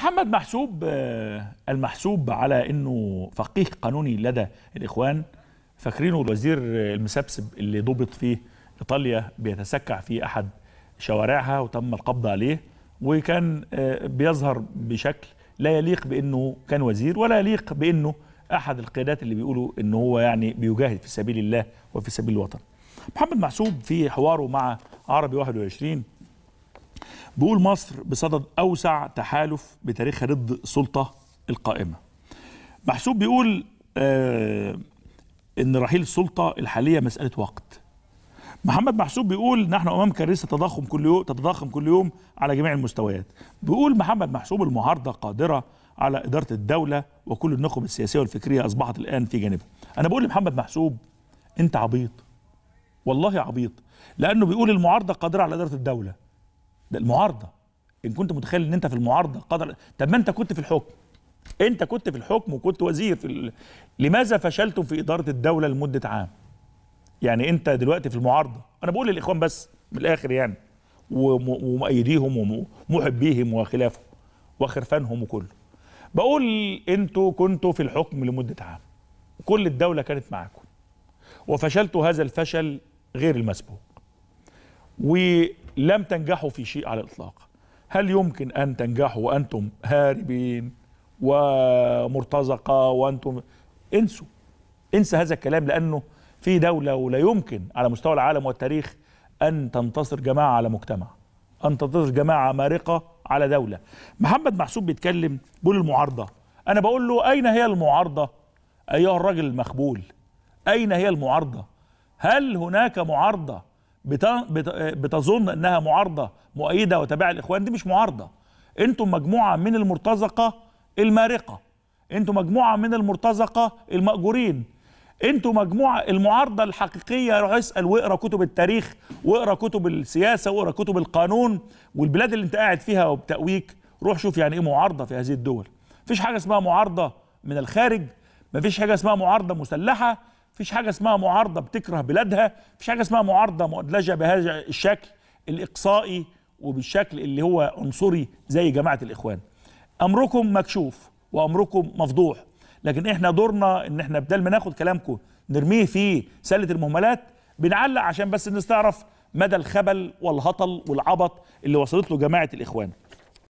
محمد محسوب آه، المحسوب على انه فقيه قانوني لدى الاخوان فاكرينه الوزير آه، المسبسب اللي ضبط في ايطاليا بيتسكع في احد شوارعها وتم القبض عليه وكان آه، بيظهر بشكل لا يليق بانه كان وزير ولا يليق بانه احد القيادات اللي بيقولوا ان هو يعني بيجاهد في سبيل الله وفي سبيل الوطن. محمد محسوب في حواره مع عربي 21 بيقول مصر بصدد أوسع تحالف بتاريخها ضد السلطة القائمة محسوب بيقول آه إن رحيل السلطة الحالية مسألة وقت محمد محسوب بيقول نحن امام كارثه تضخم كل يوم تتضخم كل يوم على جميع المستويات بيقول محمد محسوب المعارضه قادره على اداره الدوله وكل النخب السياسيه والفكريه اصبحت الان في جانبها انا بقول لمحمد محسوب انت عبيط والله عبيط لانه بيقول المعارضه قادره على اداره الدوله ده المعارضه ان كنت متخيل ان انت في المعارضه قدر طب ما انت كنت في الحكم انت كنت في الحكم وكنت وزير في ال... لماذا فشلتم في اداره الدوله لمده عام يعني انت دلوقتي في المعارضه انا بقول للاخوان بس من الاخر يعني ومؤيديهم ومحبيهم وخلافهم وخرفانهم وكله بقول انتوا كنتوا في الحكم لمده عام كل الدوله كانت معاكم وفشلتوا هذا الفشل غير المسبوق لم تنجحوا في شيء على الإطلاق هل يمكن أن تنجحوا وأنتم هاربين ومرتزقة وأنتم انسوا انسى هذا الكلام لأنه في دولة ولا يمكن على مستوى العالم والتاريخ أن تنتصر جماعة على مجتمع أن تنتصر جماعة مارقة على دولة محمد محسوب بيتكلم بيقول المعارضة أنا بقول له أين هي المعارضة أيها الرجل المخبول أين هي المعارضة هل هناك معارضة بتظن انها معارضه مؤيده وتابعه الاخوان دي مش معارضه انتم مجموعه من المرتزقه المارقه انتم مجموعه من المرتزقه الماجورين انتوا مجموعه المعارضه الحقيقيه روح اسال واقرا كتب التاريخ واقرا كتب السياسه واقرا كتب القانون والبلاد اللي انت قاعد فيها وبتأويك روح شوف يعني ايه معارضه في هذه الدول مفيش حاجه اسمها معارضه من الخارج مفيش حاجه اسمها معارضه مسلحه فيش حاجه اسمها معارضه بتكره بلادها فيش حاجه اسمها معارضه مؤدلجه بهذا الشكل الاقصائي وبالشكل اللي هو عنصري زي جماعه الاخوان امركم مكشوف وامركم مفضوح لكن احنا دورنا ان احنا بدل ما ناخد كلامكم نرميه في سله المهملات بنعلق عشان بس الناس تعرف مدى الخبل والهطل والعبط اللي وصلت له جماعه الاخوان